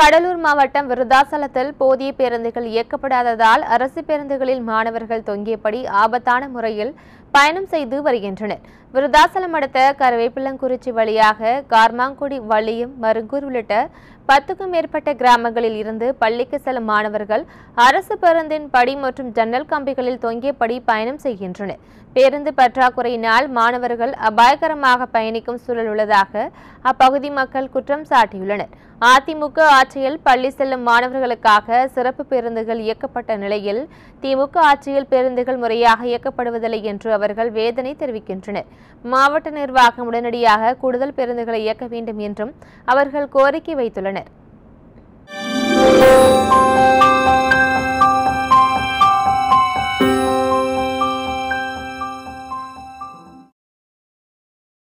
கடலூர் மாவட்டம் விருதாசலத்தில் போதிய பேருந்துகள் இயக்கப்படாததால் அரசு பேருந்துகளில் மாணவர்கள் தொங்கியபடி ஆபத்தான முறையில் பயணம் செய்து வருகின்றனர் விருதாசலம் அடுத்த கருவேப்பிள்ளங்குறிச்சி வழியாக கார்மாங்குடி வள்ளியம் மருங்கூர் உள்ளிட்ட பத்துக்கும் மேற்பட்ட கிராமங்களில் இருந்து பள்ளிக்கு செல்லும் மாணவர்கள் அரசு பேருந்தின் படி மற்றும் ஜன்னல் கம்பிகளில் தொங்கியபடி பயணம் செய்கின்றனர் பேருந்து பற்றாக்குறையினால் மாணவர்கள் அபாயகரமாக பயணிக்கும் சூழல் உள்ளதாக அப்பகுதி மக்கள் குற்றம் சாட்டியுள்ளனர் அதிமுக ஆட்சியில் பள்ளி செல்லும் மாணவர்களுக்காக சிறப்பு பேருந்துகள் இயக்கப்பட்ட நிலையில் திமுக ஆட்சியில் பேருந்துகள் முறையாக இயக்கப்படுவதில்லை என்று அவர்கள் வேதனை தெரிவிக்கின்றனர் மாவட்ட நிர்வாகம் உடனடியாக கூடுதல் பேருந்துகளை இயக்க வேண்டும் என்றும் அவர்கள் கோரிக்கை வைத்துள்ளனர்